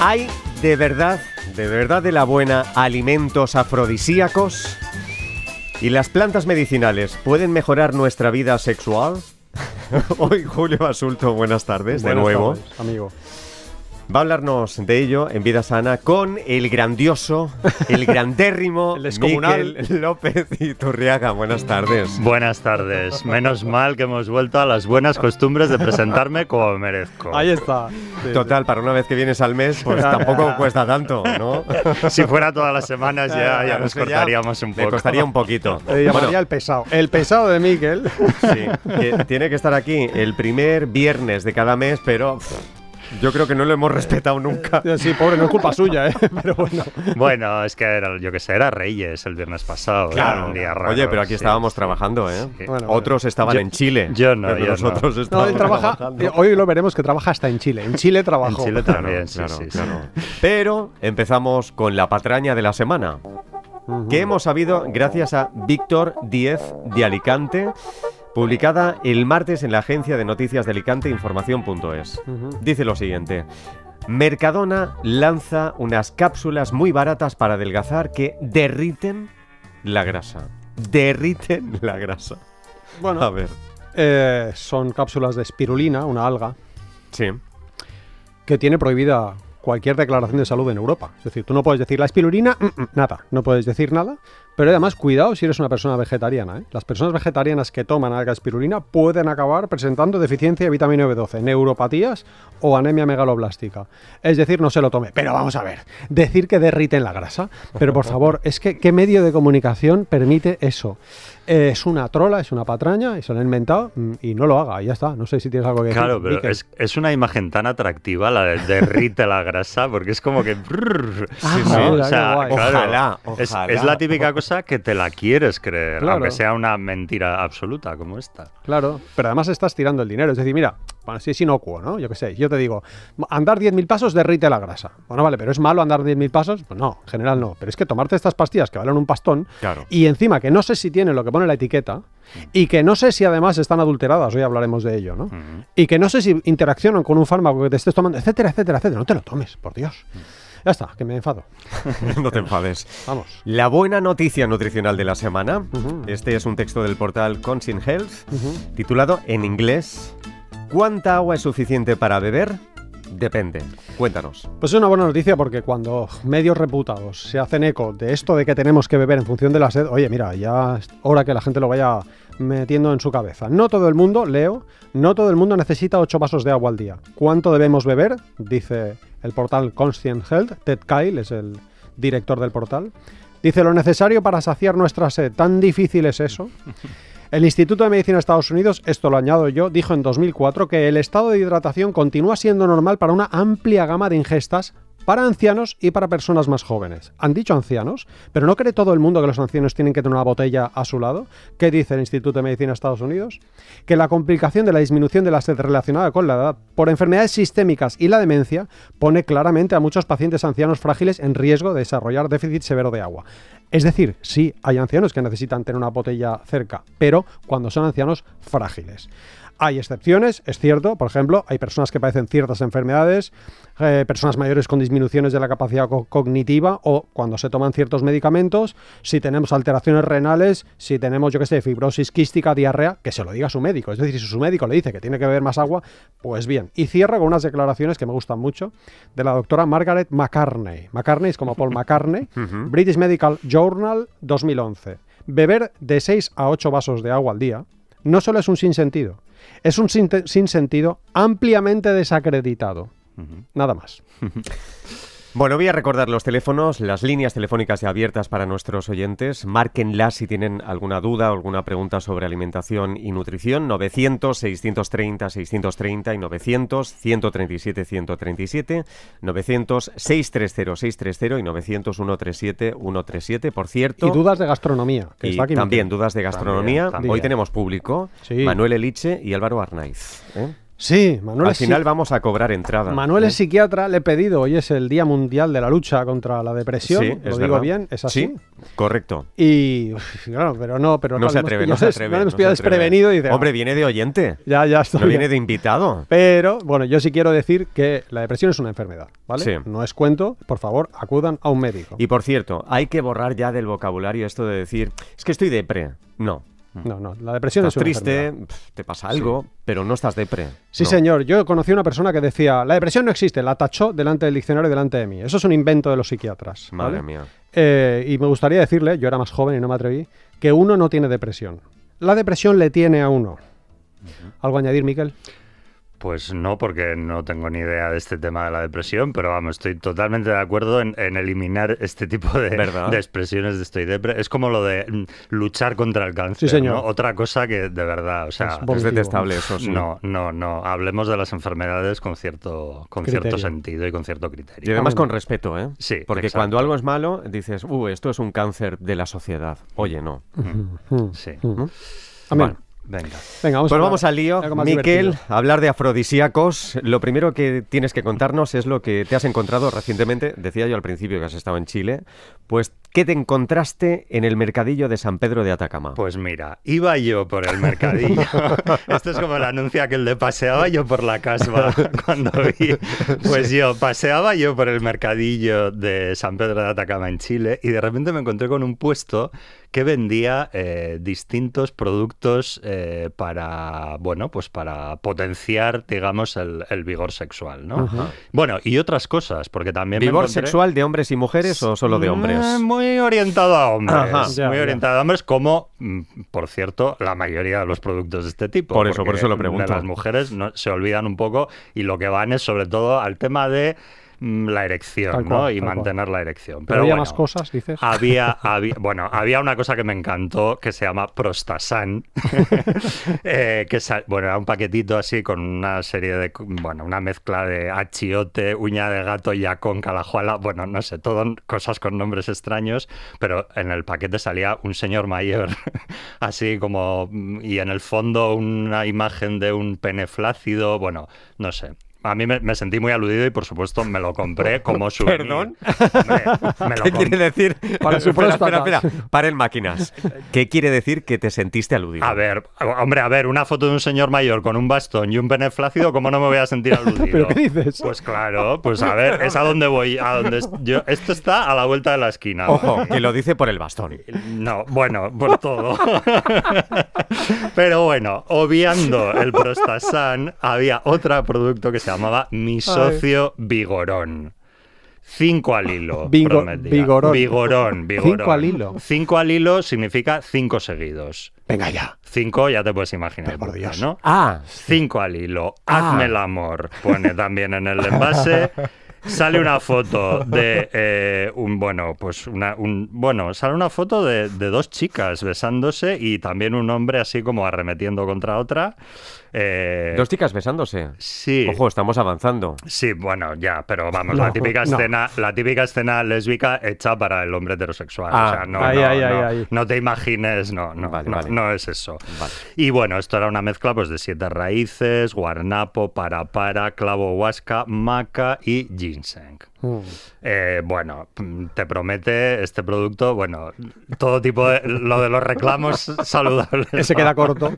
¿Hay de verdad, de verdad de la buena, alimentos afrodisíacos? ¿Y las plantas medicinales pueden mejorar nuestra vida sexual? Hoy Julio Asulto, buenas tardes de nuevo. amigo. Va a hablarnos de ello en Vida Sana con el grandioso, el grandérrimo el Miguel López y Iturriaga. Buenas tardes. Buenas tardes. Menos mal que hemos vuelto a las buenas costumbres de presentarme como merezco. Ahí está. Total, para una vez que vienes al mes, pues tampoco cuesta tanto, ¿no? si fuera todas las semanas ya, ya nos cortaríamos un poco. Me costaría un poquito. Le llamaría el pesado. El pesado de Miguel. Sí, tiene que estar aquí el primer viernes de cada mes, pero... Yo creo que no lo hemos respetado nunca. Sí, pobre, no es culpa suya, ¿eh? Pero bueno. Bueno, es que era, yo que sé, era Reyes el viernes pasado. Claro. Un día Oye, pero aquí estábamos trabajando, ¿eh? Otros estaban en Chile. Yo no, nosotros Estábamos eh, hoy lo veremos que trabaja hasta en Chile. En Chile trabajó. En Chile también, sí, Pero empezamos con la patraña de la semana. Que hemos sabido gracias a Víctor Diez de Alicante, publicada el martes en la agencia de noticias de Alicante Información.es. Dice lo siguiente. Mercadona lanza unas cápsulas muy baratas para adelgazar que derriten la grasa. Derriten la grasa. Bueno, a ver. Eh, son cápsulas de espirulina, una alga. Sí. Que tiene prohibida cualquier declaración de salud en Europa. Es decir, tú no puedes decir la espirulina, mm, mm, nada. No puedes decir nada pero además, cuidado si eres una persona vegetariana. ¿eh? Las personas vegetarianas que toman alga espirulina pueden acabar presentando deficiencia de vitamina B12, neuropatías o anemia megaloblástica. Es decir, no se lo tome. Pero vamos a ver, decir que derrite la grasa. Pero por favor, es que ¿qué medio de comunicación permite eso? Eh, es una trola, es una patraña, es se lo inventado mm, y no lo haga, ya está. No sé si tienes algo que decir. Claro, pero es, una imagen tan atractiva la de derrite la grasa, porque es como que. Ah, o sea, ojalá, es la típica cosa que te la quieres creer, claro. aunque sea una mentira absoluta como esta. Claro, pero además estás tirando el dinero. Es decir, mira, bueno, si es inocuo, ¿no? Yo qué sé, yo te digo, andar 10.000 pasos derrite la grasa. Bueno, vale, pero ¿es malo andar 10.000 pasos? Pues no, en general no. Pero es que tomarte estas pastillas que valen un pastón y encima que no sé si tienen lo que pone la etiqueta y que no sé si además están adulteradas, hoy hablaremos de ello, ¿no? Y que no sé si interaccionan con un fármaco que te estés tomando, etcétera, etcétera, etcétera. No te lo tomes, por Dios. Ya está, que me enfado. no te enfades. Vamos. La buena noticia nutricional de la semana. Este es un texto del portal Conscient Health, titulado en inglés ¿Cuánta agua es suficiente para beber? Depende. Cuéntanos. Pues es una buena noticia porque cuando medios reputados se hacen eco de esto de que tenemos que beber en función de la sed, oye, mira, ya es hora que la gente lo vaya metiendo en su cabeza. No todo el mundo, leo, no todo el mundo necesita 8 vasos de agua al día. ¿Cuánto debemos beber? Dice el portal Conscient Health, Ted Kyle es el director del portal, dice lo necesario para saciar nuestra sed. Tan difícil es eso. El Instituto de Medicina de Estados Unidos, esto lo añado yo, dijo en 2004 que el estado de hidratación continúa siendo normal para una amplia gama de ingestas para ancianos y para personas más jóvenes. Han dicho ancianos, pero ¿no cree todo el mundo que los ancianos tienen que tener una botella a su lado? ¿Qué dice el Instituto de Medicina de Estados Unidos? Que la complicación de la disminución de la sed relacionada con la edad por enfermedades sistémicas y la demencia pone claramente a muchos pacientes ancianos frágiles en riesgo de desarrollar déficit severo de agua. Es decir, sí, hay ancianos que necesitan tener una botella cerca, pero cuando son ancianos frágiles. Hay excepciones, es cierto, por ejemplo, hay personas que padecen ciertas enfermedades, eh, personas mayores con disminuciones de la capacidad cognitiva o cuando se toman ciertos medicamentos, si tenemos alteraciones renales, si tenemos, yo qué sé, fibrosis quística, diarrea, que se lo diga su médico. Es decir, si su médico le dice que tiene que beber más agua, pues bien. Y cierro con unas declaraciones que me gustan mucho de la doctora Margaret McCartney. McCartney es como Paul McCartney, British Medical Journal 2011. Beber de 6 a 8 vasos de agua al día no solo es un sinsentido, es un sin sinsentido ampliamente desacreditado. Nada más. Bueno, voy a recordar los teléfonos, las líneas telefónicas ya abiertas para nuestros oyentes. Márquenlas si tienen alguna duda o alguna pregunta sobre alimentación y nutrición. 900 630 630 y 900 137 137, 900 630 630 y 900 137 137. Por cierto, y dudas de gastronomía, que está aquí también dudas de gastronomía. Hoy tenemos público, Manuel Eliche y Álvaro Arnaiz. ¿eh? Sí, Manuel. Al final vamos a cobrar entrada. Manuel es ¿eh? psiquiatra, le he pedido, hoy es el Día Mundial de la Lucha contra la Depresión, sí, lo digo bien, es así. Sí, correcto. Y claro, pero no, pero no, se atreve, no se atreve, no nos pide desprevenido y dice, Hombre, viene de oyente. Ya, ya estoy. No viene de invitado. Pero bueno, yo sí quiero decir que la depresión es una enfermedad, ¿vale? No es cuento, por favor, acudan a un médico. Y por cierto, hay que borrar ya del vocabulario esto de decir, es que estoy depre. No, no, no, la depresión es una triste, te pasa algo, pero no estás depre. Sí, señor, yo conocí a una persona que decía, la depresión no existe, la tachó delante del diccionario y delante de mí. Eso es un invento de los psiquiatras. Madre mía. Eh, y me gustaría decirle, yo era más joven y no me atreví, que uno no tiene depresión. La depresión le tiene a uno. ¿Algo a añadir, Miquel? Pues no, porque no tengo ni idea de este tema de la depresión, pero vamos, estoy totalmente de acuerdo en, eliminar este tipo de, de, expresiones de estoy depre. Es como lo de mm, luchar contra el cáncer. señor. Otra cosa que de verdad, o sea, es, detestable eso. No, no, no. Hablemos de las enfermedades con cierto, con cierto sentido y con cierto criterio. Y además con respeto, ¿eh? Sí. Porque cuando algo es malo, dices, uh, esto es un cáncer de la sociedad. Oye, no. Mm, mm, sí. Venga. pues vamos al lío. Miquel, hablar de afrodisíacos. Lo primero que tienes que contarnos es lo que te has encontrado recientemente. Decía yo al principio que has estado en Chile. Pues, ¿qué te encontraste en el mercadillo de San Pedro de Atacama? Pues mira, iba yo por el mercadillo. Esto es como el anuncio el de paseaba yo por la casa cuando vi. Pues yo paseaba yo por el mercadillo de San Pedro de Atacama en Chile y de repente me encontré con un puesto que vendía eh, distintos productos eh, para, bueno, pues para potenciar, digamos, el, vigor sexual, ¿no? Bueno, y otras cosas, porque también... ¿Vigor sexual de hombres y mujeres o solo de mm, hombres? Muy orientado a hombres, muy orientado a hombres, como, mm, por cierto, la mayoría de los productos de este tipo. Por eso, por eso lo pregunto. las mujeres no, se olvidan un poco y lo que van es sobre todo al tema de... Mm, la erección, ¿no? y mantener la erección. Pero, había más cosas, dices. Había, bueno, había una cosa que me encantó que se llama Prostasan, eh, que bueno, era un paquetito así con una serie de, bueno, una mezcla de achiote, uña de gato, yacón, calajuala, bueno, no sé, todo cosas con nombres extraños, pero en el paquete salía un señor mayor, así como, mm, y en el fondo una imagen de un pene flácido, bueno, no sé, a mí me, sentí muy aludido y por supuesto me lo compré como su. ¿Perdón? ¿Qué quiere decir? Para su espera, espera, espera, Paren máquinas. ¿Qué quiere decir que te sentiste aludido? A ver, hombre, a ver, una foto de un señor mayor con un bastón y un pene flácido, ¿cómo no me voy a sentir aludido? ¿Pero qué dices? Pues claro, pues a ver, es a donde voy, a donde yo, esto está a la vuelta de la esquina. Ojo, que lo dice por el bastón. No, bueno, por todo. Pero bueno, obviando el Prostasan, había otro producto que se llamaba Mi socio Vigorón. Cinco al hilo. vigorón. Vigorón, Cinco al hilo. Cinco al hilo significa cinco seguidos. Venga ya. Cinco, ya te puedes imaginar. Por ¿no? Ah. Cinco al hilo. Hazme el ah. amor. Pone también en el envase. sale una foto de eh, un bueno pues bueno sale una foto de, dos chicas besándose y también un hombre así como arremetiendo contra otra eh, Dos chicas besándose. Sí. Ojo, estamos avanzando. Sí, bueno, ya, pero vamos, la típica escena, la típica escena lésbica hecha para el hombre heterosexual. o ah, no, te imagines, no, no, es eso. Y bueno, esto era una mezcla pues de siete raíces, guarnapo, para para, clavo huasca, maca y ginseng. Eh, bueno, te promete este producto, bueno, todo tipo de lo de los reclamos saludables. Ese queda corto.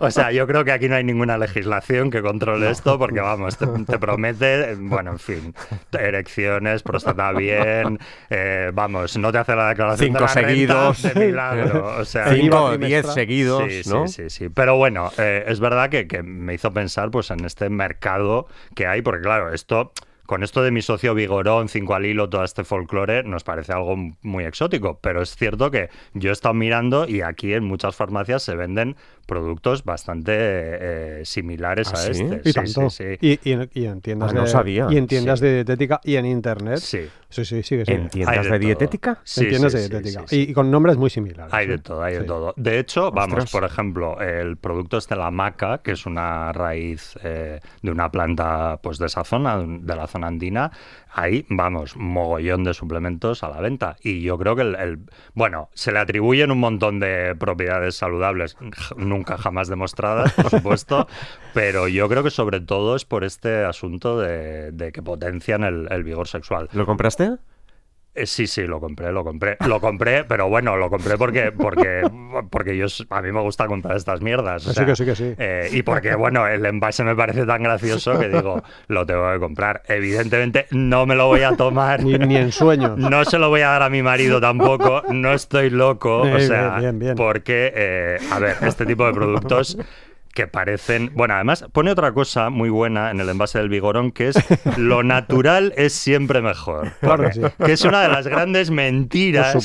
o sea, yo creo que aquí no hay ninguna legislación que controle esto, porque vamos, te, promete, bueno, en fin, erecciones, próstata bien, eh, vamos, no te hace la declaración. Cinco de seguidos. de Cinco, diez seguidos. Sí, sí, sí, sí, Pero bueno, eh, es verdad que, me hizo pensar pues en este mercado que hay, porque claro, esto con esto de mi socio Vigorón, Cinco al Hilo, todo este folclore, nos parece algo muy exótico, pero es cierto que yo he estado mirando y aquí en muchas farmacias se venden productos bastante eh, eh, similares ¿Ah, a este. ¿Y, y, en tiendas, de, Y en tiendas ah, de dietética y en internet. Sí. Sí, sí, sí ¿En tiendas de, dietética? en Y, con nombres muy similares. Hay de ¿eh? todo, hay de todo. De hecho, vamos, por ejemplo, el producto es de la maca, que es una raíz de una planta pues de esa zona, de la zona andina, ahí vamos, mogollón de suplementos a la venta. Y yo creo que el, bueno, se le atribuyen un montón de propiedades saludables, nunca jamás demostradas, por supuesto, pero yo creo que sobre todo es por este asunto de, que potencian el vigor sexual. ¿Lo compraste? Eh, sí, sí, lo compré, lo compré. Lo compré, pero bueno, lo compré porque, porque, porque yo, a mí me gusta comprar estas mierdas. sí, que sí, que sí. Eh, y porque, bueno, el envase me parece tan gracioso que digo, lo tengo que comprar. Evidentemente no me lo voy a tomar. Ni, en sueño. No se lo voy a dar a mi marido tampoco. No estoy loco. o sea, porque, eh, a ver, este tipo de productos que parecen. Bueno, además pone otra cosa muy buena en el envase del Vigorón, que es lo natural es siempre mejor. Claro que, es una de las grandes mentiras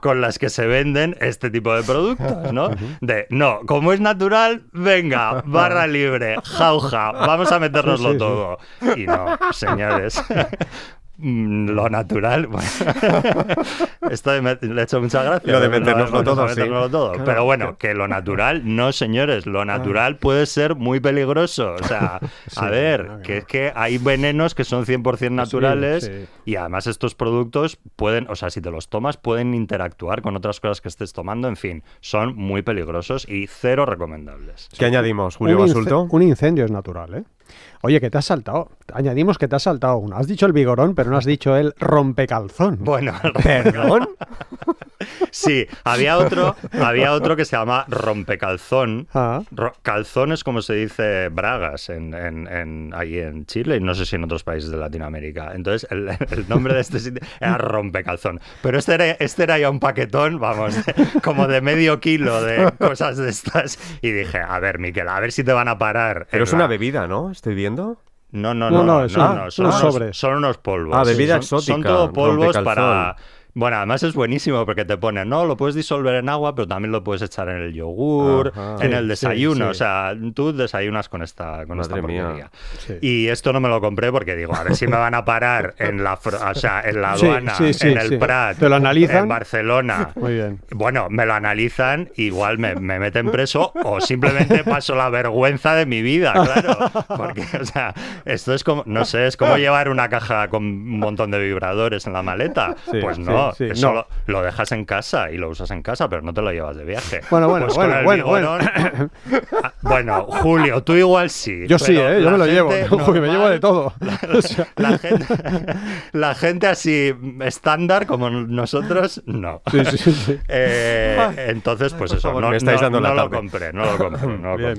con las que se venden este tipo de productos, ¿no? De no, como es natural, venga, barra libre, jauja, vamos a meternoslo todo. Y no, señores. Mm, lo natural. esto le he hecho mucha gracia. Lo de ¿eh? meternoslo todo, sí. Pero bueno, que lo natural, no señores, lo natural ah. puede ser muy peligroso. O sea, a ver, que es que hay venenos que son 100% naturales y además estos productos pueden, o sea, si te los tomas, pueden interactuar con otras cosas que estés tomando. En fin, son muy peligrosos y cero recomendables. ¿Qué añadimos, Julio un Un incendio es natural, ¿eh? Oye, que te has saltado. Añadimos que te has saltado uno. Has dicho el vigorón, pero no has dicho el rompecalzón. Bueno, perdón. sí, había otro, había otro que se llama rompecalzón. Ah. Calzón es como se dice bragas ahí en Chile y no sé si en otros países de Latinoamérica. Entonces, el, nombre de este sitio era rompecalzón. Pero este era, este era ya un paquetón, vamos, como de medio kilo de cosas de estas. Y dije, a ver, Miquel, a ver si te van a parar. Pero es una bebida, ¿no? Estoy viendo. No, no, no, no, no, son, sobres, son, unos polvos. Ah, bebida exótica. Son todo polvos para bueno, además es buenísimo porque te pone, no, lo puedes disolver en agua, pero también lo puedes echar en el yogur, en el desayuno. O sea, tú desayunas con esta, con esta porquería. Y esto no me lo compré porque digo, a ver si me van a parar en la, o en la aduana, en el Prat, en Barcelona. Muy Bueno, me lo analizan, igual me, me, meten preso o simplemente paso la vergüenza de mi vida, claro. Porque, o sea, esto es como, no sé, es como llevar una caja con un montón de vibradores en la maleta. pues no. Lo, dejas en casa y lo usas en casa, pero no te lo llevas de viaje. Bueno, bueno, pues bueno, ah, bueno, Julio, tú igual sí. Yo sí, ¿eh? yo me lo llevo. me llevo de todo. La, gente, así estándar como nosotros, no. Eh, ah. entonces, pues eso, no, me estáis dando la lo compré, no lo compré.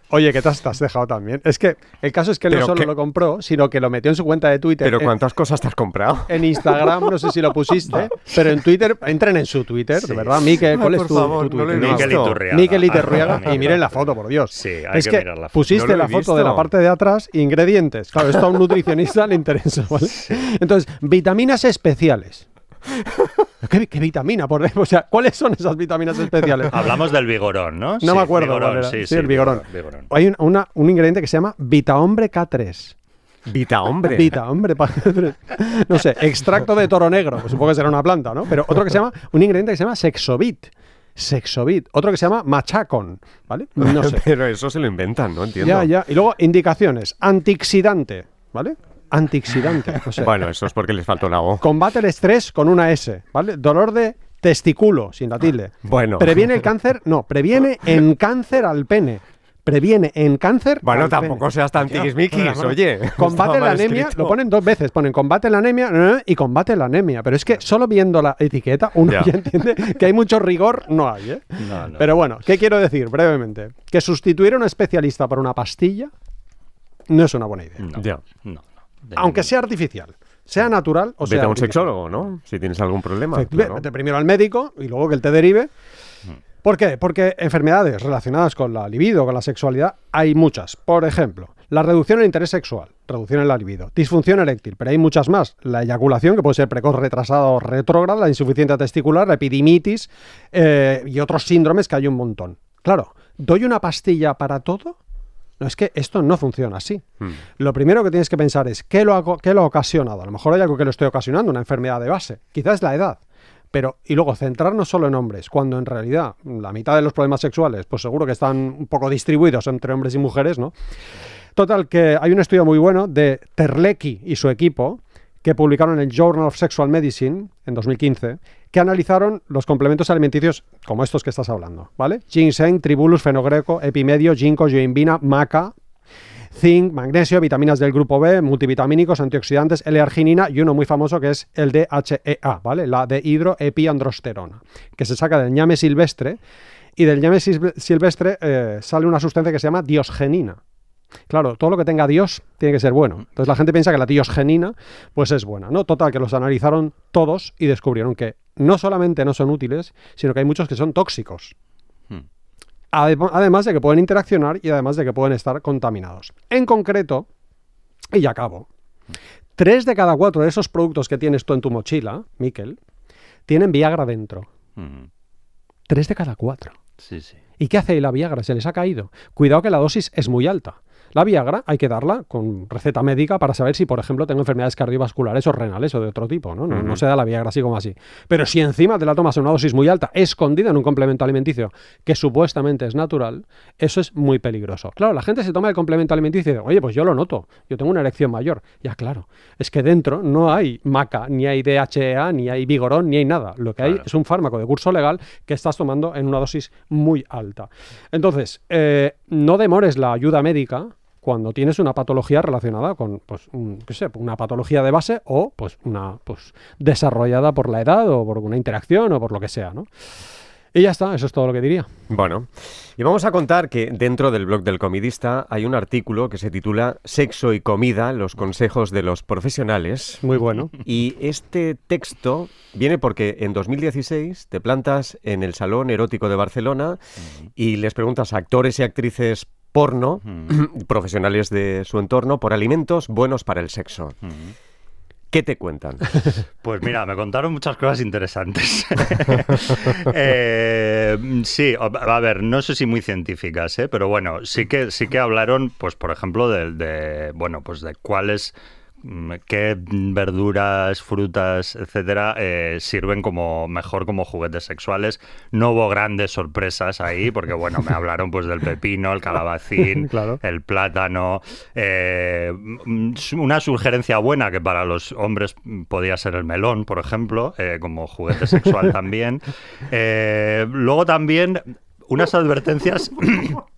Oye, ¿qué te has, dejado también. Es que el caso es que no solo lo compró, sino que lo metió en su cuenta de Twitter. Pero ¿cuántas cosas te has comprado? En Instagram, no sé si lo pusiste, pero en Twitter, entren en su Twitter, de verdad, Miquel, ¿cuál es tu, Twitter? Miquel Iturriaga. Ah, y miren la foto, por Dios. Sí, es que, pusiste la foto de la parte de atrás, ingredientes. Claro, esto a un nutricionista le interesa, ¿vale? Entonces, vitaminas especiales. ¿Qué, vitamina? Por, o sea, ¿cuáles son esas vitaminas especiales? Hablamos del vigorón, ¿no? No me acuerdo. sí, el vigorón. Hay un, un ingrediente que se llama Vitahombre K3. Vita hombre. Vita hombre. no sé, extracto de toro negro. supongo que será una planta, ¿no? Pero otro que se llama, un ingrediente que se llama sexovit. Sexovit, otro que se llama Machacon, ¿vale? No sé. Pero eso se lo inventan, ¿no? Entiendo. Ya, ya. Y luego indicaciones, antioxidante, ¿vale? Antioxidante. Bueno, eso es porque les faltó la O. Combate el estrés con una S, ¿vale? Dolor de testículo, sin la tilde. Bueno. Previene el cáncer, no, previene en cáncer al pene previene en cáncer. Bueno, tampoco seas tan tiquismiquis, oye. Combate la anemia, lo ponen dos veces, ponen combate la anemia ¿eh? y combate la anemia. Pero es que solo viendo la etiqueta uno ya, entiende que hay mucho rigor, no hay. ¿eh? Pero bueno, ¿qué quiero decir brevemente? Que sustituir a un especialista por una pastilla no es una buena idea. No, Aunque sea artificial sea natural o sea. Vete a un sexólogo, ¿no? Si tienes algún problema. Vete primero al médico y luego que él te derive. ¿Por qué? Porque enfermedades relacionadas con la libido, con la sexualidad, hay muchas. Por ejemplo, la reducción del interés sexual, reducción en la libido, disfunción eréctil, pero hay muchas más. La eyaculación, que puede ser precoz, retrasada o retrógrada, la insuficiencia testicular, la epidimitis eh, y otros síndromes que hay un montón. Claro, ¿doy una pastilla para todo? No, es que esto no funciona así. Hmm. Lo primero que tienes que pensar es ¿qué lo, ha, qué lo ha ocasionado. A lo mejor hay algo que lo estoy ocasionando, una enfermedad de base. Quizás la edad. Pero, y luego, centrarnos solo en hombres, cuando en realidad la mitad de los problemas sexuales, pues seguro que están un poco distribuidos entre hombres y mujeres, ¿no? Total, que hay un estudio muy bueno de Terlecki y su equipo, que publicaron en el Journal of Sexual Medicine en 2015, que analizaron los complementos alimenticios como estos que estás hablando, ¿vale? Ginseng, tribulus, fenogreco, epimedio, ginkgo, yoimbina, maca, zinc, magnesio, vitaminas del grupo B, multivitamínicos, antioxidantes, L-arginina y uno muy famoso que es el DHEA, ¿vale? La de hidroepiandrosterona, que se saca del ñame silvestre y del ñame silvestre eh, sale una sustancia que se llama diosgenina. Claro, todo lo que tenga Dios tiene que ser bueno. Entonces la gente piensa que la diosgenina pues es buena, ¿no? Total, que los analizaron todos y descubrieron que no solamente no son útiles, sino que hay muchos que son tóxicos además de que pueden interaccionar y además de que pueden estar contaminados. En concreto, y ya acabo, tres de cada cuatro de esos productos que tienes tú en tu mochila, Miquel, tienen Viagra dentro. Tres de cada cuatro. Sí, sí. ¿Y qué hace la Viagra? Se les ha caído. Cuidado que la dosis es muy alta. La Viagra hay que darla con receta médica para saber si, por ejemplo, tengo enfermedades cardiovasculares o renales o de otro tipo, ¿no? No, se da la Viagra así como así. Pero si encima te la tomas en una dosis muy alta, escondida en un complemento alimenticio que supuestamente es natural, eso es muy peligroso. Claro, la gente se toma el complemento alimenticio y dice, oye, pues yo lo noto, yo tengo una erección mayor. Ya, claro, es que dentro no hay maca, ni hay DHEA, ni hay vigorón, ni hay nada. Lo que hay es un fármaco de curso legal que estás tomando en una dosis muy alta. Entonces, eh, no demores la ayuda médica cuando tienes una patología relacionada con, pues, qué sé, una patología de base o pues una pues, desarrollada por la edad o por una interacción o por lo que sea, ¿no? Y ya está, eso es todo lo que diría. Bueno, y vamos a contar que dentro del blog del comidista hay un artículo que se titula Sexo y comida, los consejos de los profesionales. Muy bueno. Y este texto viene porque en 2016 te plantas en el Salón Erótico de Barcelona y les preguntas a actores y actrices porno, mm. profesionales de su entorno, por alimentos buenos para el sexo. Mm. ¿Qué te cuentan? Pues mira, me contaron muchas cosas interesantes. eh, sí, a ver, no sé si muy científicas, ¿eh? pero bueno, sí que sí que hablaron, pues por ejemplo, de, de bueno, pues de cuáles qué verduras, frutas, etcétera, eh, sirven como mejor como juguetes sexuales. No hubo grandes sorpresas ahí, porque bueno, me hablaron pues del pepino, el calabacín, el plátano. Eh, una sugerencia buena que para los hombres podía ser el melón, por ejemplo, eh, como juguete sexual también. luego también unas advertencias,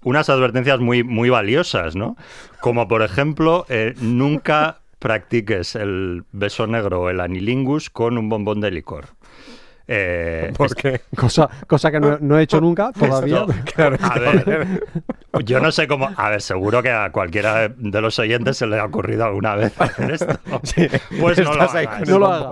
unas advertencias muy, muy valiosas, ¿no? Como por ejemplo, nunca practiques el beso negro o el anilingus con un bombón de licor. Eh, cosa, cosa que no, he hecho nunca todavía. a ver, yo no sé cómo. A ver, seguro que a cualquiera de los oyentes se le ha ocurrido alguna vez hacer esto. pues no lo, hagas,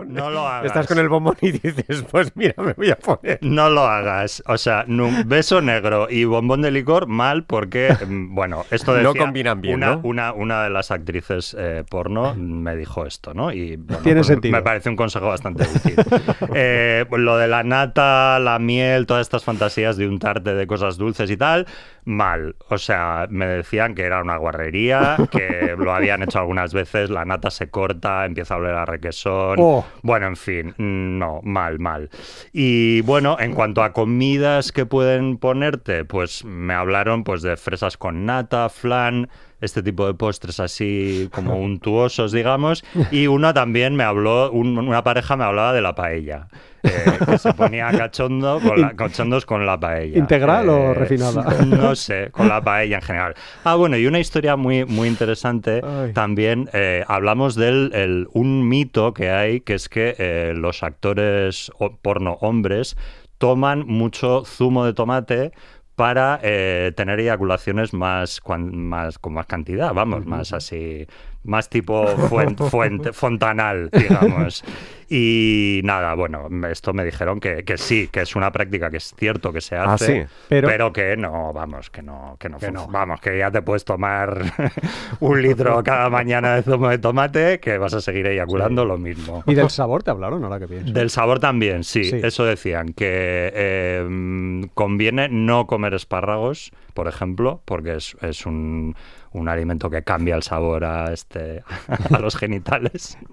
no, lo hagas, Estás con el bombón y dices, pues mira, me voy a poner. No lo hagas. O sea, beso negro y bombón de licor, mal, porque, mm, bueno, esto de. No combinan bien. Una, una, de las actrices eh, porno me dijo esto, ¿no? Y tiene pues sentido. Me parece un consejo bastante útil. Eh, lo de la nata, la miel, todas estas fantasías de untarte de cosas dulces y tal, mal. O sea, me decían que era una guarrería, que lo habían hecho algunas veces, la nata se corta, empieza a oler a requesón. Oh. Bueno, en fin, no, mal, mal. Y bueno, en cuanto a comidas que pueden ponerte, pues me hablaron pues de fresas con nata, flan, este tipo de postres así como untuosos, digamos. Y una también me habló, una pareja me hablaba de la paella. Eh, que se ponía cachondo con la, cachondos con la paella. ¿Integral o eh, refinada? No sé, con la paella en general. Ah, bueno, y una historia muy, muy interesante también. Eh, hablamos del un mito que hay, que es que los actores porno hombres toman mucho zumo de tomate para eh, tener eyaculaciones más, con más cantidad, vamos, más así, más tipo fontanal, digamos. Y nada, bueno, esto me dijeron que, sí, que es una práctica que es cierto que se ah, hace, pero... que no, vamos, que no, que no, vamos, que ya te puedes tomar un litro cada mañana de zumo de tomate, que vas a seguir eyaculando lo mismo. ¿Y del sabor te hablaron ahora que pienso? Del sabor también, sí, eso decían, que em, conviene no comer espárragos, por ejemplo, porque es, un alimento que cambia el sabor a este a los genitales.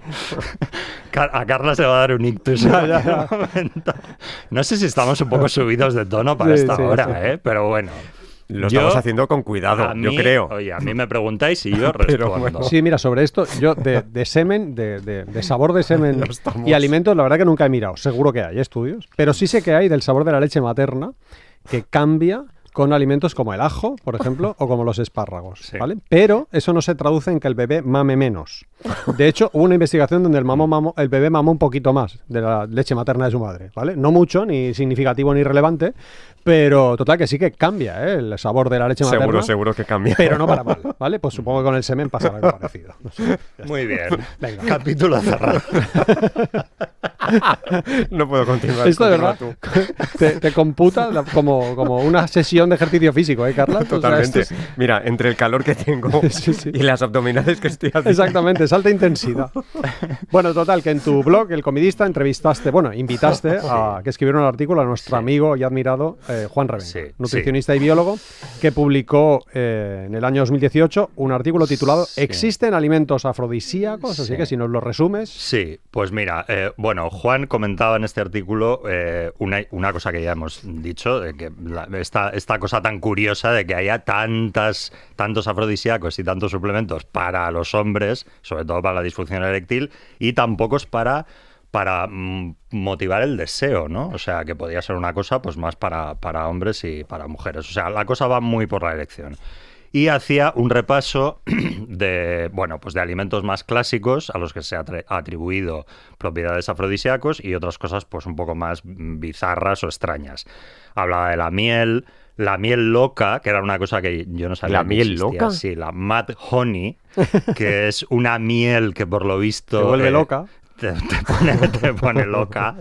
A Carla se va a dar un ictus. No, sé si estamos un poco subidos de tono para esta hora, ¿eh? pero bueno. Lo estamos haciendo con cuidado, yo creo. Oye, a mí me preguntáis y yo respondo. Sí, mira, sobre esto, yo de, semen, de, de, sabor de semen y alimentos, la verdad que nunca he mirado. Seguro que hay estudios, pero sí sé que hay del sabor de la leche materna que cambia con alimentos como el ajo, por ejemplo, o como los espárragos, ¿vale? Pero eso no se traduce en que el bebé mame menos. De hecho, hubo una investigación donde el, mamó, el bebé mamó un poquito más de la leche materna de su madre, ¿vale? No mucho, ni significativo ni relevante, pero total que sí que cambia ¿eh? el sabor de la leche materna. Seguro, seguro que cambia. Pero no para mal, ¿vale? Pues supongo que con el semen pasa algo parecido. Muy bien. Capítulo cerrado. no puedo continuar. Esto de verdad Te, computa como, una sesión de ejercicio físico, ¿eh, Carla? Totalmente. Mira, entre el calor que tengo y las abdominales que estoy haciendo. Exactamente, Salta intensidad. bueno, total, que en tu blog, El Comidista, entrevistaste, bueno, invitaste a que escribiera un artículo a nuestro amigo y admirado eh, Juan Raven, nutricionista y biólogo, que publicó eh, en el año 2018 un artículo titulado ¿Existen alimentos afrodisíacos? Así que si nos lo resumes. Sí, pues mira, eh, bueno, Juan comentaba en este artículo una, cosa que ya hemos dicho, de que esta, cosa tan curiosa de que haya tantas, tantos afrodisíacos y tantos suplementos para los hombres, sobre todo para la disfunción eréctil, y tampoco es para para mm, motivar el deseo, ¿no? O sea, que podía ser una cosa pues más para, hombres y para mujeres. O sea, la cosa va muy por la dirección. y hacía un repaso de, bueno, pues de alimentos más clásicos a los que se ha atribuido propiedades afrodisíacos y otras cosas pues un poco más bizarras o extrañas. Hablaba de la miel, la miel loca, que era una cosa que yo no sabía. ¿La miel loca? Sí, la mad honey, que es una miel que por lo visto... Se vuelve eh, loca. te, pone, loca,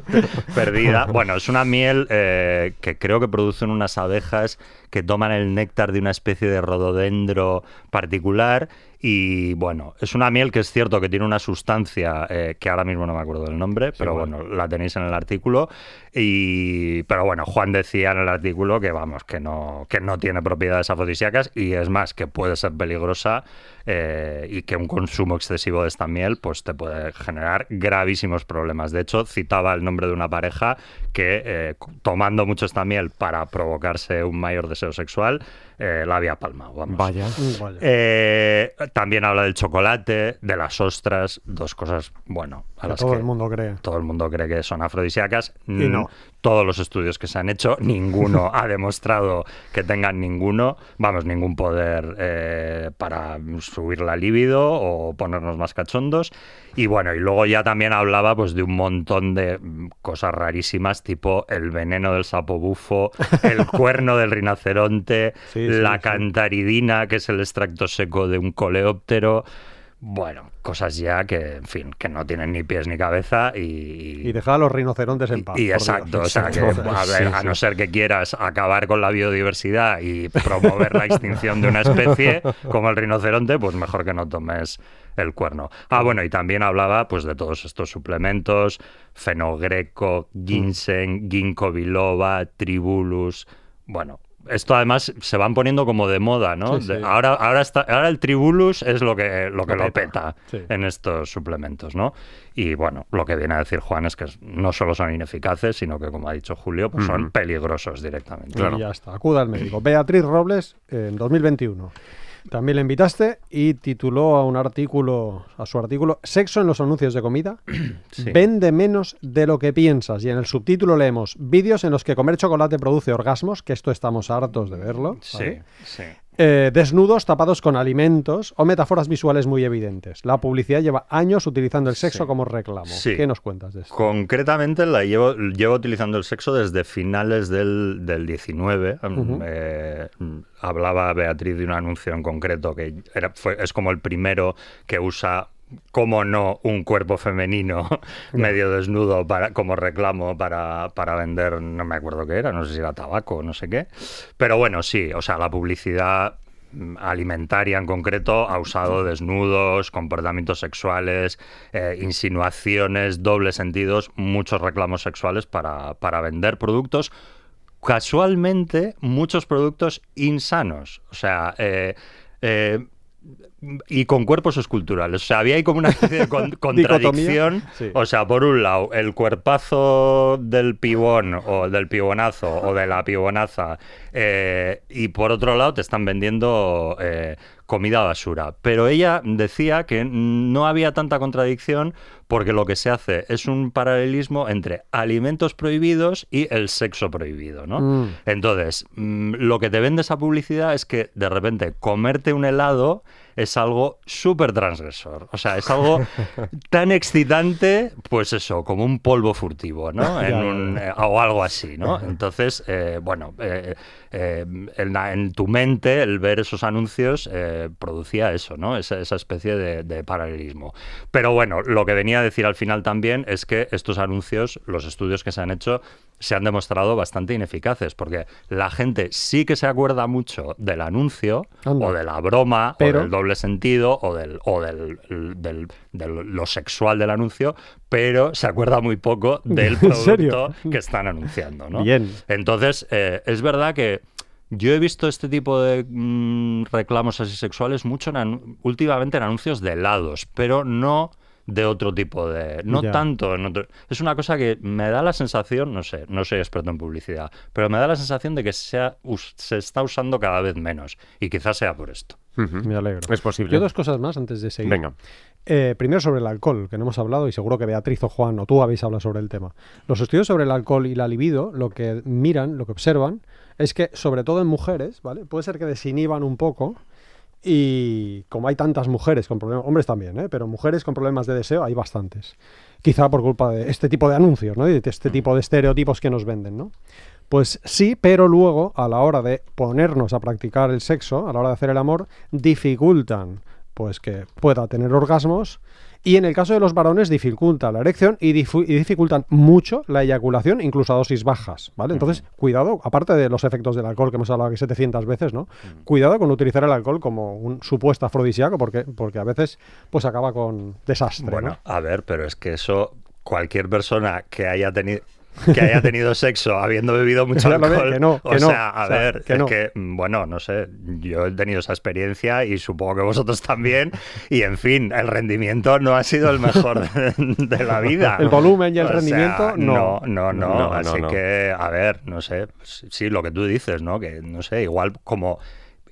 perdida. Bueno, es una miel eh, que creo que producen unas abejas que toman el néctar de una especie de rododendro particular y bueno, es una miel que es cierto que tiene una sustancia eh, que ahora mismo no me acuerdo del nombre, pero bueno. la tenéis en el artículo. Y, pero bueno, Juan decía en el artículo que vamos, que no, que no tiene propiedades afrodisíacas y es más, que puede ser peligrosa eh, y que un consumo excesivo de esta miel pues te puede generar gravísimos problemas. De hecho, citaba el nombre de una pareja que eh, tomando mucho esta miel para provocarse un mayor deseo sexual, eh, la había palmado. Vamos. Vaya. Mm, eh, también habla del chocolate, de las ostras, dos cosas, bueno, todo el mundo cree. Todo el mundo cree que son afrodisíacas. no. Todos los estudios que se han hecho, ninguno ha demostrado que tengan ninguno, vamos, ningún poder eh, para subir la libido o ponernos más cachondos. Y bueno, y luego ya también hablaba pues de un montón de mm, cosas rarísimas, tipo el veneno del sapo bufo, el cuerno del rinoceronte, la cantaridina, que es el extracto seco de un coleóptero. Bueno, cosas ya que, en fin, que no tienen ni pies ni cabeza y... Y dejar a los rinocerontes en paz. Y, exacto, o sea, que, a, ver, a no ser que quieras acabar con la biodiversidad y promover la extinción de una especie como el rinoceronte, pues mejor que no tomes el cuerno. Ah, bueno, y también hablaba pues de todos estos suplementos, fenogreco, ginseng, ginkgo biloba, tribulus, bueno, esto además se van poniendo como de moda, ¿no? ahora, ahora, está, ahora el tribulus es lo que lo, que lo, peta, en estos suplementos, ¿no? Y bueno, lo que viene a decir Juan es que no solo son ineficaces, sino que, como ha dicho Julio, pues son peligrosos directamente. Y ya está, acuda al médico. Beatriz Robles en 2021. También le invitaste y tituló a un artículo, a su artículo, Sexo en los anuncios de comida. Vende menos de lo que piensas. Y en el subtítulo leemos vídeos en los que comer chocolate produce orgasmos, que esto estamos hartos de verlo. Sí, sí. Eh, desnudos tapados con alimentos o metáforas visuales muy evidentes. La publicidad lleva años utilizando el sexo como reclamo. ¿Qué nos cuentas de esto? Concretamente, la llevo, llevo utilizando el sexo desde finales del, 19. Mm, eh, hablaba Beatriz de un anuncio en concreto que era, es como el primero que usa como no un cuerpo femenino medio desnudo para, como reclamo para, vender, no me acuerdo qué era, no sé si era tabaco, no sé qué. Pero bueno, sí, o sea, la publicidad mm, alimentaria en concreto ha usado desnudos, comportamientos sexuales, eh, insinuaciones, dobles sentidos, muchos reclamos sexuales para, vender productos casualmente muchos productos insanos. O sea, eh, eh, y con cuerpos esculturales. O sea, había ahí como una especie de contradicción. O sea, por un lado, el cuerpazo del pibón o del pibonazo o de la pibonaza. Eh, y por otro lado, te están vendiendo eh, comida basura. Pero ella decía que no había tanta contradicción porque lo que se hace es un paralelismo entre alimentos prohibidos y el sexo prohibido, ¿no? Mm. Entonces, mm, lo que te vende esa publicidad es que de repente comerte un helado es algo súper transgresor. O sea, es algo tan excitante, pues eso, como un polvo furtivo, ¿no? Eh, o algo así, ¿no? Entonces, eh, bueno, eh, en, tu mente el ver esos anuncios producía eso, ¿no? Esa, especie de, de paralelismo. Pero bueno, lo que venía decir al final también es que estos anuncios, los estudios que se han hecho, se han demostrado bastante ineficaces, porque la gente sí que se acuerda mucho del anuncio, o de la broma, o del doble sentido, o, del, o del, lo sexual del anuncio, pero se acuerda muy poco del producto que están anunciando. Entonces, eh, es verdad que... Yo he visto este tipo de mm, reclamos asisexuales mucho en últimamente en anuncios de lados, pero no de otro tipo de... No tanto Es una cosa que me da la sensación, no sé, no soy experto en publicidad, pero me da la sensación de que se está usando cada vez menos. Y quizás sea por esto. Me alegro. Es posible. Yo dos cosas más antes de seguir. Venga. Eh, primero sobre el alcohol, que no hemos hablado y seguro que Beatriz o Juan o tú habéis hablado sobre el tema. Los estudios sobre el alcohol y la libido, lo que miran, lo que observan, es que sobre todo en mujeres, ¿vale? Puede ser que desinhiban un poco y como hay tantas mujeres con problemas, hombres también, ¿eh? pero mujeres con problemas de deseo hay bastantes. Quizá por culpa de este tipo de anuncios, ¿no? de este tipo de estereotipos que nos venden, ¿no? Pues sí, pero luego, a la hora de ponernos a practicar el sexo, a la hora de hacer el amor, dificultan pues que pueda tener orgasmos, y en el caso de los varones dificulta la erección y, dificultan mucho la eyaculación, incluso a dosis bajas, ¿vale? Entonces, cuidado, aparte de los efectos del alcohol que hemos hablado aquí 700 veces, ¿no? Cuidado con utilizar el alcohol como un supuesto afrodisíaco porque, porque a veces pues acaba con desastre. Bueno, a ver, pero es que eso cualquier persona que haya tenido que haya tenido sexo habiendo bebido mucho alcohol. Que o sea, a ver, es que, mm, bueno, no sé, yo he tenido esa experiencia y supongo que vosotros también. Y en fin, el rendimiento no ha sido el mejor de, la vida. El volumen y el rendimiento, no. No, no, no. Así que, a ver, no sé, pues, sí, lo que tú dices, ¿no? Que, no sé, igual como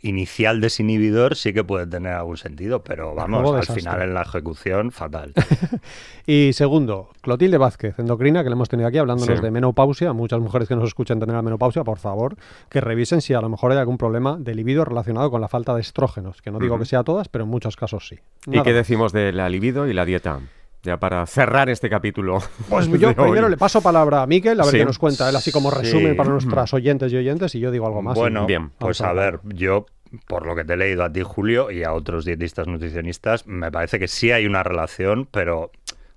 inicial desinhibidor sí que puede tener algún sentido, pero vamos, al final en la ejecución, fatal. y segundo, Clotilde Vázquez, endocrina, que le hemos tenido aquí hablándonos de menopausia. Muchas mujeres que nos escuchan tener la menopausia, por favor, que revisen si a lo mejor hay algún problema de libido relacionado con la falta de estrógenos, que no digo que sea todas, pero en muchos casos sí. ¿Y qué decimos de la libido y la dieta? ya para cerrar este capítulo. Pues yo primero le paso palabra a Miquel, a ver qué nos cuenta él, así como resumen para nuestras mm. oyentes y oyentes, y yo digo algo más. Bueno, bien, pues a, ver, yo por lo que te he leído a ti, Julio, y a otros dietistas nutricionistas, me parece que sí hay una relación, pero.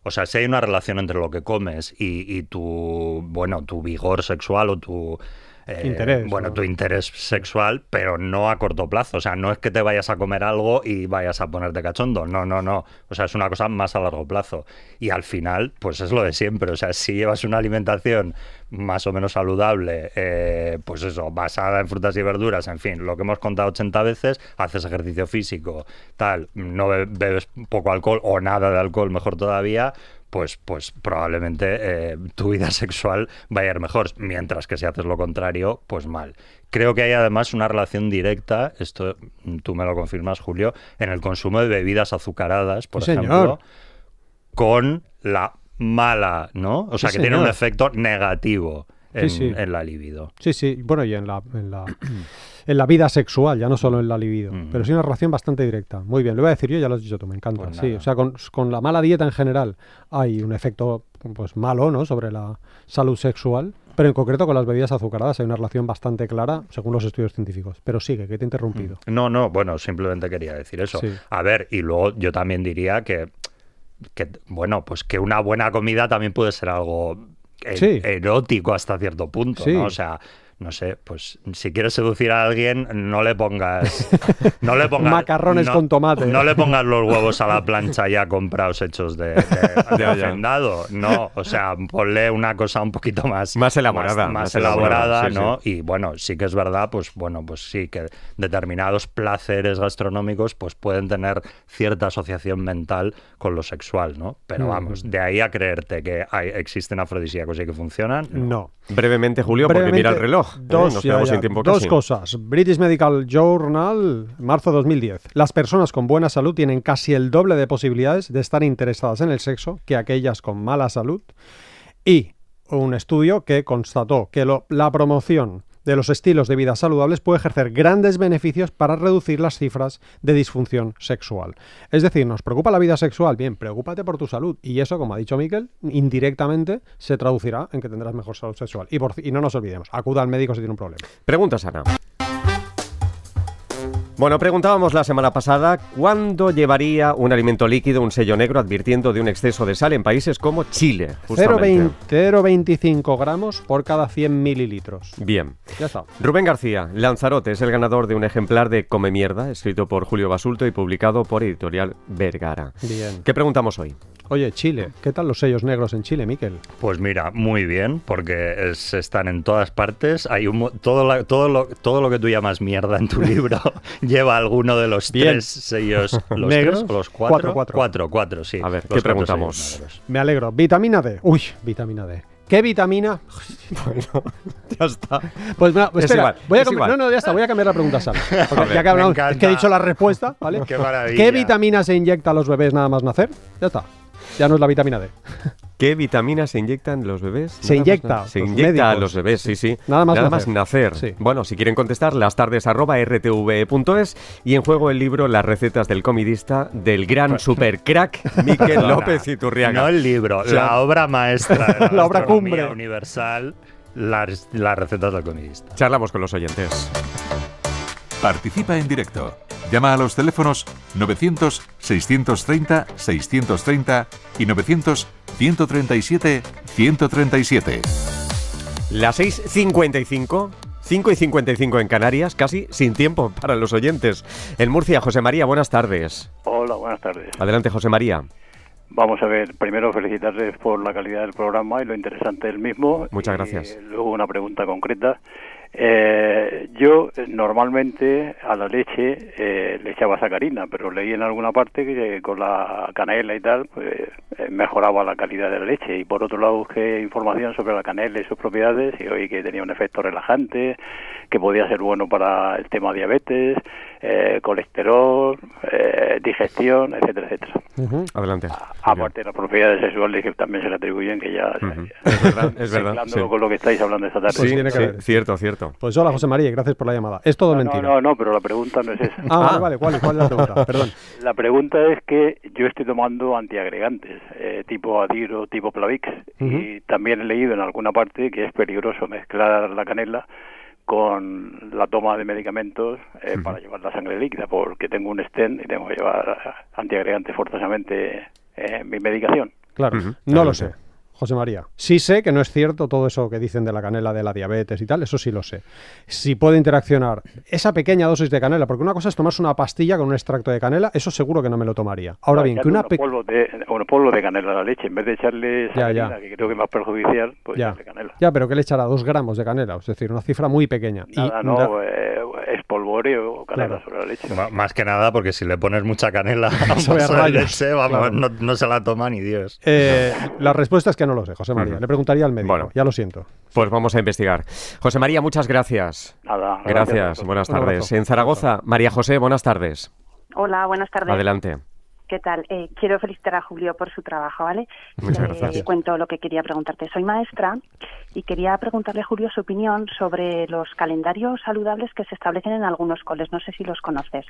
O sea, si hay una relación entre lo que comes y tu, bueno, tu vigor sexual o tu eh, bueno, tu interés sexual, pero no a corto plazo. O sea, no es que te vayas a comer algo y vayas a ponerte cachondo. No, no, no. O sea, es una cosa más a largo plazo. Y al final, pues es lo de siempre. O sea, si llevas una alimentación más o menos saludable, eh, pues eso, basada en frutas y verduras, en fin, lo que hemos contado 80 veces, haces ejercicio físico, tal, no bebes poco alcohol o nada de alcohol, mejor todavía, pues, pues probablemente eh, tu vida sexual vaya a ir mejor, mientras que si haces lo contrario, pues mal. Creo que hay además una relación directa, esto tú me lo confirmas, Julio, en el consumo de bebidas azucaradas, por ejemplo, con la mala, ¿no? O sea, que tiene un efecto negativo en, la libido. Sí, sí, bueno, y en la en la vida sexual, ya no solo en la libido, pero sí una relación bastante directa. Muy bien, lo voy a decir yo, ya lo has dicho tú, me encanta. Pues sí, o sea, con, la mala dieta en general hay un efecto pues malo, ¿no?, sobre la salud sexual, pero en concreto con las bebidas azucaradas hay una relación bastante clara según los estudios científicos. Pero sigue, que te he interrumpido. Mm. No, no, bueno, simplemente quería decir eso. A ver, y luego yo también diría que, bueno, pues que una buena comida también puede ser algo eh, erótico hasta cierto punto, ¿no? O sea, no sé, pues si quieres seducir a alguien, no le pongas. No le pongas Macarrones con tomate. No le pongas los huevos a la plancha ya comprados hechos de, de, No, o sea, ponle una cosa un poquito más. Más elaborada. Más, elaborada, ¿no? Y bueno, sí que es verdad, pues bueno, pues sí que determinados placeres gastronómicos pues pueden tener cierta asociación mental con lo sexual, ¿no? Pero mm. vamos, de ahí a creerte que hay, existen afrodisíacos y que funcionan. No. Brevemente, Julio, porque mira el reloj. Dos, cosas. British Medical Journal, marzo 2010. Las personas con buena salud tienen casi el doble de posibilidades de estar interesadas en el sexo que aquellas con mala salud. Y un estudio que constató que la promoción de los estilos de vida saludables puede ejercer grandes beneficios para reducir las cifras de disfunción sexual. Es decir, nos preocupa la vida sexual, bien, preocúpate por tu salud y eso, como ha dicho Miquel, indirectamente se traducirá en que tendrás mejor salud sexual. Y, por, y no nos olvidemos, acuda al médico si tiene un problema. Pregunta Sara. Bueno, preguntábamos la semana pasada cuándo llevaría un alimento líquido un sello negro advirtiendo de un exceso de sal en países como Chile. 0,25 gramos por cada 100 mililitros. Bien. Ya está. Rubén García, Lanzarote, es el ganador de un ejemplar de Come Mierda, escrito por Julio Basulto y publicado por Editorial Vergara. Bien. ¿Qué preguntamos hoy? Oye, Chile, ¿qué tal los sellos negros en Chile, Miquel? Pues mira, muy bien, porque están en todas partes. Hay un, todo, todo, lo, todo lo que tú llamas mierda en tu libro lleva alguno de los tres sellos. ¿Los ¿Negros? Tres, o los cuatro? cuatro? Cuatro, cuatro. sí. A ver, ¿qué preguntamos? Me alegro. Vitamina D. Uy, vitamina D. ¿Qué vitamina? bueno, ya está. Pues espera, igual, No, no, ya está, voy a cambiar la pregunta a ya que que he dicho la respuesta, ¿vale? Qué maravilla. ¿Qué vitamina se inyecta a los bebés nada más nacer? Ya está ya no es la vitamina D. ¿Qué vitamina se inyectan los bebés? Se inyecta. se inyecta a los bebés, sí, sí. Nada más nacer. Bueno, si quieren contestar, las tardes e y en juego el libro Las recetas del comidista del gran pues, supercrack Miquel López Iturriaga. No el libro, la obra maestra. La, la obra cumbre. universal, las recetas del comidista. Charlamos con los oyentes. Participa en directo. Llama a los teléfonos 900-630-630 y 900-137-137. Las 6.55. 5 y 55 en Canarias, casi sin tiempo para los oyentes. En Murcia, José María, buenas tardes. Hola, buenas tardes. Adelante, José María. Vamos a ver, primero felicitarles por la calidad del programa y lo interesante del mismo. Muchas eh, gracias. luego una pregunta concreta. Eh, yo eh, normalmente a la leche eh, le echaba sacarina, pero leí en alguna parte que eh, con la canela y tal pues, mejoraba la calidad de la leche. Y por otro lado busqué información sobre la canela y sus propiedades y oí que tenía un efecto relajante, que podía ser bueno para el tema diabetes, eh, colesterol, eh, digestión, etcétera, etcétera. Adelante. aparte de las propiedades sexuales que también se le atribuyen, que ya... es verdad, es verdad sí. con lo que estáis hablando esta tarde. sí, pues tiene que cierto, cierto. Pues hola, José María, gracias por la llamada. Es todo mentira. No, no, no, pero la pregunta no es esa. Ah, vale, ¿cuál, ¿cuál, es la pregunta? Perdón. La pregunta es que yo estoy tomando antiagregantes, eh, tipo Adiro, tipo Plavix, y también he leído en alguna parte que es peligroso mezclar la canela con la toma de medicamentos eh, para llevar la sangre líquida, porque tengo un stent y tengo que llevar antiagregantes forzosamente eh, mi medicación. Claro, no lo sé. José María. Sí sé que no es cierto todo eso que dicen de la canela, de la diabetes y tal, eso sí lo sé. Si puede interaccionar esa pequeña dosis de canela, porque una cosa es tomarse una pastilla con un extracto de canela, eso seguro que no me lo tomaría. Ahora bien, que una polvo de un polvo de canela a la leche en vez de echarle ya, canela, que creo que es más perjudicial, pues ya. canela. Ya, pero que le echará dos gramos de canela, es decir, una cifra muy pequeña. Nada, y, no, eh, es polvoreo o canela sobre la leche. más que nada porque si le pones mucha canela, a rayos, leche, no, se la toma ni Dios. Eh, la respuesta es que que no lo sé, José María. Le preguntaría al médico. Bueno, ya lo siento. Pues vamos a investigar. José María, muchas gracias. gracias. Buenas tardes. En Zaragoza, María José, buenas tardes. Hola, buenas tardes. Adelante. ¿Qué tal? Eh, quiero felicitar a Julio por su trabajo, ¿vale? Muchas eh, gracias. cuento lo que quería preguntarte. Soy maestra y quería preguntarle a Julio su opinión sobre los calendarios saludables que se establecen en algunos coles. No sé si los conoces.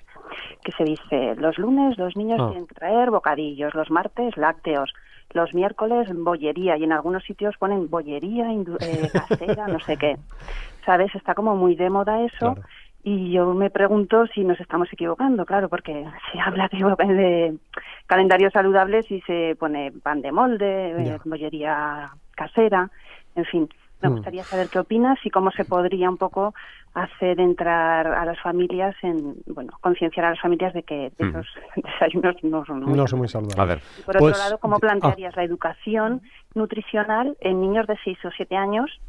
Que se dice, los lunes los niños tienen ah. que traer bocadillos, los martes lácteos, los miércoles bollería y en algunos sitios ponen bollería eh, casera, no sé qué. ¿Sabes? Está como muy de moda eso. Y yo me pregunto si nos estamos equivocando, claro, porque se habla de, de calendarios saludables y se pone pan de molde, eh, bollería casera, en fin. Me mm. gustaría saber qué opinas y cómo se podría un poco hacer entrar a las familias en, bueno, concienciar a las familias de que mm. esos desayunos no son muy, no son muy saludables. por otro pues, lado, ¿cómo ah. plantearías la educación nutricional en niños de 6 o 7 años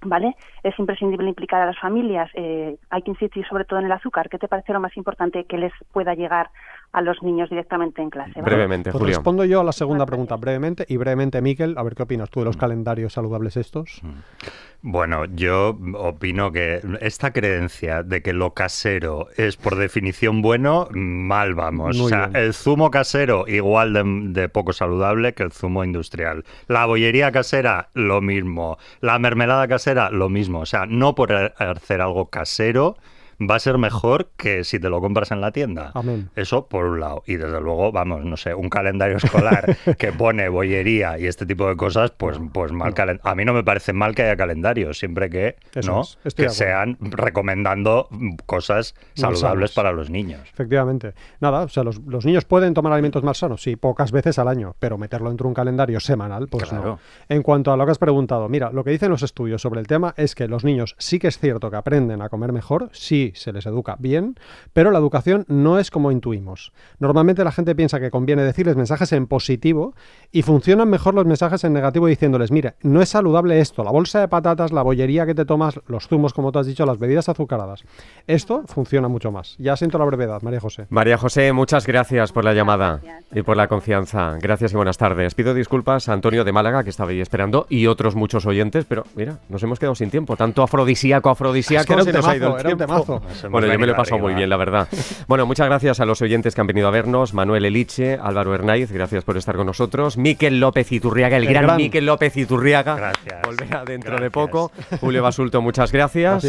¿Vale? Es imprescindible implicar a las familias. Eh, hay que insistir sobre todo en el azúcar. ¿Qué te parece lo más importante que les pueda llegar a los niños directamente en clase. Brevemente, pues Respondo yo a la segunda pregunta brevemente y brevemente, Miquel, a ver qué opinas tú de los mm. calendarios saludables estos. Mm. Bueno, yo opino que esta creencia de que lo casero es por definición bueno, mal vamos. o sea, el zumo casero igual de, de, poco saludable que el zumo industrial. La bollería casera, lo mismo. La mermelada casera, lo mismo. O sea, no por hacer algo casero va a ser mejor que si te lo compras en la tienda. Eso por un lado. Y desde luego, vamos, no sé, un calendario escolar que pone bollería y este tipo de cosas, pues, pues mal mm. A mí no me parece mal que haya calendarios, siempre que, ¿no? que sean recomendando cosas saludables para los niños. Efectivamente. Nada, o sea, los, niños pueden tomar alimentos más sanos, sí, pocas veces al año, pero meterlo dentro de un calendario semanal, pues no. En cuanto a lo que has preguntado, mira, lo que dicen los estudios sobre el tema es que los niños sí que es cierto que aprenden a comer mejor, si se les educa bien, pero la educación no es como intuimos. Normalmente la gente piensa que conviene decirles mensajes en positivo y funcionan mejor los mensajes en negativo diciéndoles, mira, no es saludable esto, la bolsa de patatas, la bollería que te tomas, los zumos, como tú has dicho, las bebidas azucaradas. Esto funciona mucho más. Ya siento la brevedad, María José. María José, muchas gracias por la llamada y por la confianza. Gracias y buenas tardes. Pido disculpas a Antonio de Málaga, que estaba ahí esperando, y otros muchos oyentes, pero mira, nos hemos quedado sin tiempo. Tanto afrodisíaco, afrodisíaco, se nos ha ido bueno, yo me lo he pasado muy bien, la verdad. Bueno, muchas gracias a los oyentes que han venido a vernos. Manuel Eliche, Álvaro Hernández, gracias por estar con nosotros. Miquel López Iturriaga, el, gran, Miquel López Iturriaga. Gracias. Volverá dentro de poco. Julio Basulto, muchas gracias.